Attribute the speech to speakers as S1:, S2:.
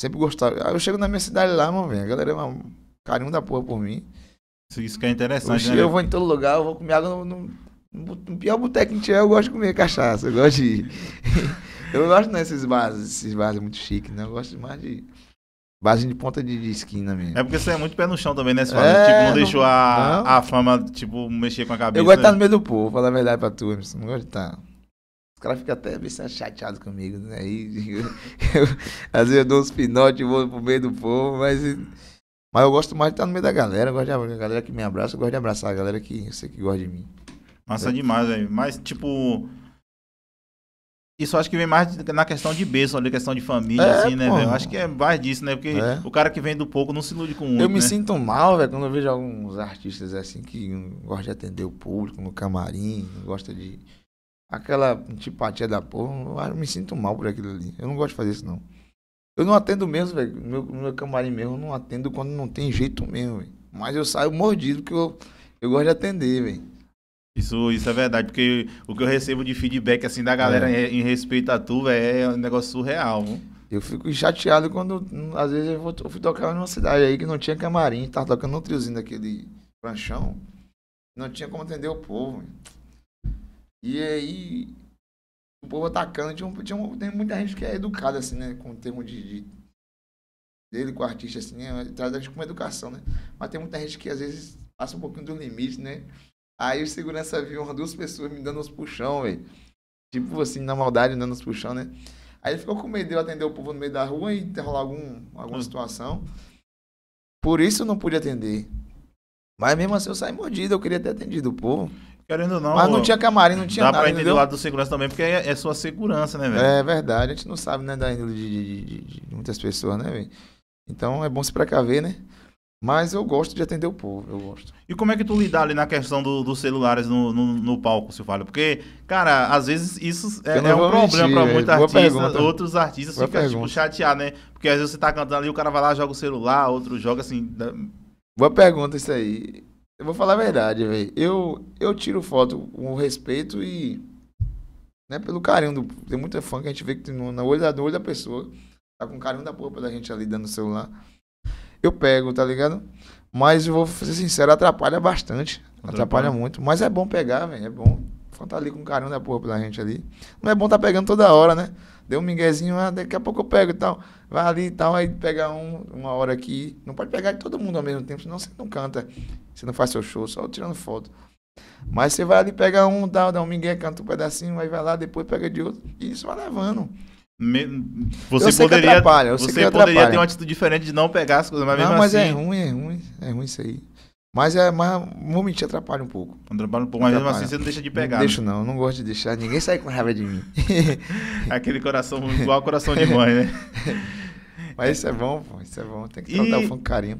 S1: Sempre gostava. eu chego na minha cidade lá, mano, velho. A galera é um carinho da porra por mim. Isso, isso que é interessante, né, eu, né? Eu vou em todo lugar, eu vou comer água no, no, no pior boteco que tiver, eu gosto de comer cachaça. Eu gosto de. eu não gosto desses bares, esses bares muito chiques, né? Eu gosto mais de. Base de ponta de, de, esquina mesmo. É porque você é muito pé no chão também, né? Você fala, é, tipo, não, não deixou
S2: a, a fama, tipo, mexer com a cabeça. Eu gosto de estar no meio
S1: do povo, falar a verdade pra tu, Emerson. Não gosto de estar. Os caras ficam até bastante chateados comigo, né? E, eu, eu, às vezes eu dou uns pinotes e vou pro meio do povo, mas, mas eu gosto mais de estar no meio da galera. Eu gosto de, a galera que me abraça, eu gosto de abraçar a galera que eu sei que gosta de mim. Massa é. demais,
S2: velho. Mas, tipo. Isso acho que vem mais na questão de bênção, na questão de família, é, assim, né, velho? Acho que é mais disso, né? Porque é. o cara que vem do pouco não se ilude com muito. Eu me né? sinto
S1: mal, velho, quando eu vejo alguns artistas assim que gostam de atender o público no camarim, gostam de aquela antipatia da porra, eu me sinto mal por aquilo ali. Eu não gosto de fazer isso, não. Eu não atendo mesmo, velho. No meu, meu camarim mesmo, eu não atendo quando não tem jeito mesmo, Mas eu saio mordido, porque eu, eu gosto de atender, velho. Isso, isso é verdade, porque o que eu recebo de feedback assim da galera é. em, em, respeito a tu véio, é um negócio surreal. Viu? Eu fico chateado quando, às vezes, eu, vou, eu fui tocar numa cidade aí que não tinha camarim, tava tocando um triozinho daquele pranchão, não tinha como atender o povo. Véio. E aí, o povo atacando, tinha, tinha, tem muita gente que é educada, assim, né? Com o termo de, de dele com o artista, assim, né? Traz a gente uma educação, né? Mas tem muita gente que às vezes passa um pouquinho do limite, né? Aí o segurança viu umas duas pessoas me dando uns puxão, velho. Tipo assim, na maldade, dando uns puxão, né? Aí ele ficou com medo de eu atender o povo no meio da rua e rolar algum, alguma hum. situação. Por isso eu não pude atender. Mas mesmo assim eu saí mordido, eu queria ter atendido o povo. Querendo ou não. Mas não tinha camarim, não tinha dá nada. Dá pra entender o lado
S2: do segurança também, porque é, é sua segurança, né, velho? É
S1: verdade. A gente não sabe, né, da índole de, de, de, de muitas pessoas, né, velho? Então é bom se precaver, né? Mas eu gosto de atender o povo, eu
S2: gosto. E como é que tu lidar ali na questão do, dos celulares no, no, no palco, Silvio? Porque, cara, às vezes isso é, é um problema para muitos artistas. Outros artistas boa ficam, tipo, pergunta. tipo, chateados,
S1: né? Porque às vezes você tá cantando ali, o cara vai lá, joga o celular, outro joga assim. Boa pergunta isso aí. Eu vou falar a verdade, velho. Eu, eu tiro foto com respeito e. Né, pelo carinho do. Tem muita fã que a gente vê que tem no, no olho da, no olho da pessoa. Tá com carinho da porra da gente ali dando o celular. Eu pego, tá ligado? Mas eu vou ser sincero, atrapalha bastante. Atrapalha, atrapalha muito. Mas é bom pegar, velho. É bom. Fã tá ali com carinho da porra pela gente ali. Não é bom tá pegando toda hora, né? Deu um miguezinho, ah, daqui a pouco eu pego e tal vai ali e tal, aí pega um, uma hora aqui. Não pode pegar de todo mundo ao mesmo tempo, senão você não canta. Você não faz seu show, só tirando foto. Mas você vai ali, pega um, dá, dá um migué, canta um pedacinho, aí vai lá, depois pega de outro. E isso vai levando. Me... Você poderia, você poderia ter uma
S2: atitude diferente de não pegar as coisas, mas não, mesmo mas é assim... é ruim,
S1: é ruim, é ruim isso aí. Mas é, mas vou mentir, atrapalha um pouco. Atrapalha um pouco, mas mesmo assim você não deixa de pegar. Não deixo né? não, não gosto de deixar. Ninguém sai com raiva de mim. Aquele coração igual coração de mãe, né? Mas isso é bom, pô, isso é bom. Tem que tratar e... com carinho.